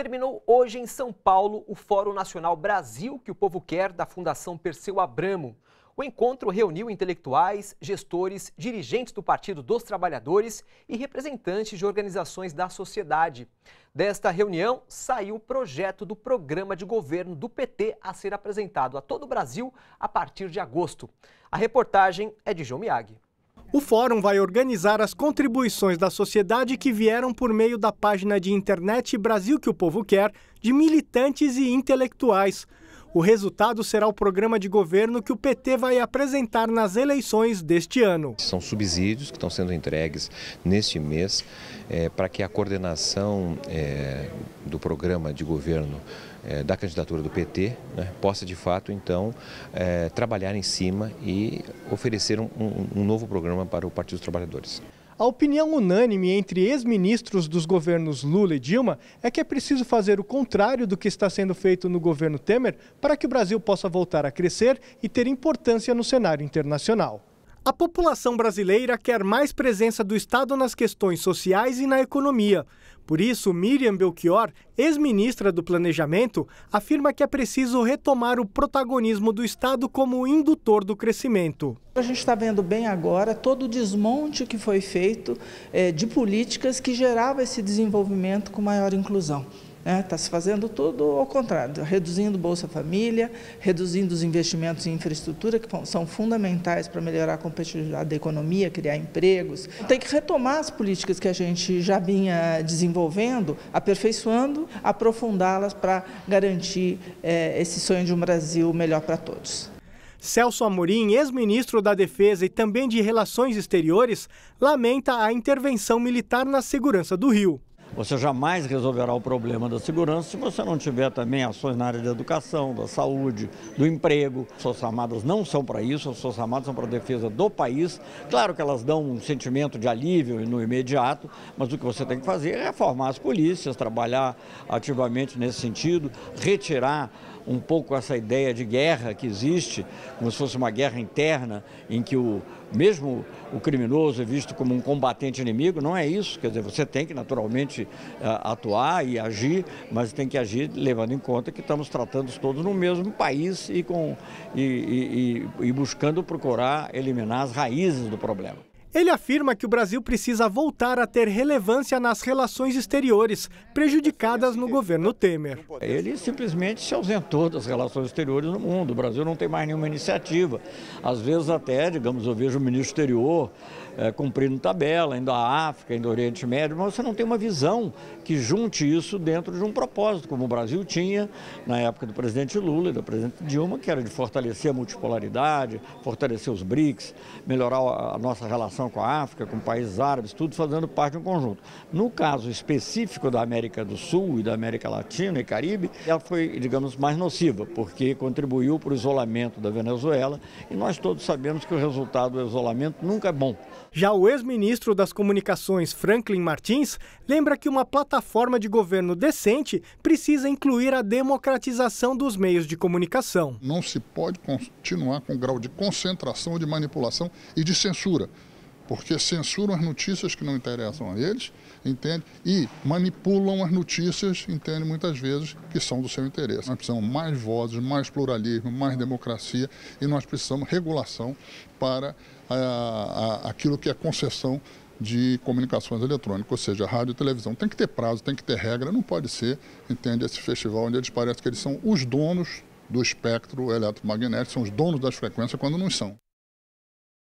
Terminou hoje em São Paulo o Fórum Nacional Brasil que o Povo Quer da Fundação Perseu Abramo. O encontro reuniu intelectuais, gestores, dirigentes do Partido dos Trabalhadores e representantes de organizações da sociedade. Desta reunião saiu o projeto do programa de governo do PT a ser apresentado a todo o Brasil a partir de agosto. A reportagem é de João Miag. O fórum vai organizar as contribuições da sociedade que vieram por meio da página de internet Brasil que o Povo Quer de militantes e intelectuais. O resultado será o programa de governo que o PT vai apresentar nas eleições deste ano. São subsídios que estão sendo entregues neste mês é, para que a coordenação é, do programa de governo é, da candidatura do PT né, possa de fato então trabalhar em cima e oferecer um, um novo programa para o Partido dos Trabalhadores. A opinião unânime entre ex-ministros dos governos Lula e Dilma é que é preciso fazer o contrário do que está sendo feito no governo Temer para que o Brasil possa voltar a crescer e ter importância no cenário internacional. A população brasileira quer mais presença do Estado nas questões sociais e na economia. Por isso, Miriam Belchior, ex-ministra do Planejamento, afirma que é preciso retomar o protagonismo do Estado como indutor do crescimento. A gente está vendo bem agora todo o desmonte que foi feito eh, de políticas que gerava esse desenvolvimento com maior inclusão. Está né, se fazendo tudo ao contrário, reduzindo Bolsa Família, reduzindo os investimentos em infraestrutura, que são fundamentais para melhorar a competitividade da economia, criar empregos. Tem que retomar as políticas que a gente já vinha desenvolvendo, aperfeiçoando, aprofundá-las para garantir é, esse sonho de um Brasil melhor para todos. Celso Amorim, ex-ministro da Defesa e também de Relações Exteriores, lamenta a intervenção militar na segurança do Rio. Você jamais resolverá o problema da segurança se você não tiver também ações na área da educação, da saúde, do emprego. As Forças Armadas não são para isso, as Forças Armadas são para a defesa do país. Claro que elas dão um sentimento de alívio no imediato, mas o que você tem que fazer é reformar as polícias, trabalhar ativamente nesse sentido, retirar um pouco essa ideia de guerra que existe, como se fosse uma guerra interna, em que o mesmo o criminoso é visto como um combatente inimigo, não é isso. Quer dizer, você tem que naturalmente ah, atuar e agir, mas tem que agir levando em conta que estamos tratando todos no mesmo país e, com, e, e, e buscando procurar eliminar as raízes do problema. Ele afirma que o Brasil precisa voltar a ter relevância nas relações exteriores, prejudicadas no governo Temer. Ele simplesmente se ausentou das relações exteriores no mundo. O Brasil não tem mais nenhuma iniciativa. Às vezes, até, digamos, eu vejo o ministro exterior é, cumprindo tabela, indo à África, indo ao Oriente Médio, mas você não tem uma visão que junte isso dentro de um propósito, como o Brasil tinha na época do presidente Lula e do presidente Dilma, que era de fortalecer a multipolaridade, fortalecer os BRICS, melhorar a nossa relação com a África, com países árabes, tudo fazendo parte de um conjunto. No caso específico da América do Sul e da América Latina e Caribe, ela foi, digamos, mais nociva, porque contribuiu para o isolamento da Venezuela e nós todos sabemos que o resultado do isolamento nunca é bom. Já o ex-ministro das Comunicações, Franklin Martins, lembra que uma plataforma de governo decente precisa incluir a democratização dos meios de comunicação. Não se pode continuar com o grau de concentração, de manipulação e de censura porque censuram as notícias que não interessam a eles, entende? E manipulam as notícias, entende? Muitas vezes que são do seu interesse. Nós precisamos mais vozes, mais pluralismo, mais democracia e nós precisamos regulação para a, ah, a, ah, aquilo que é concessão de comunicações eletrônicas, ou seja, rádio e televisão. Tem que ter prazo, tem que ter regra, não pode ser, entende, esse festival onde eles parecem que eles são os donos do espectro eletromagnético, são os donos das frequências quando não são.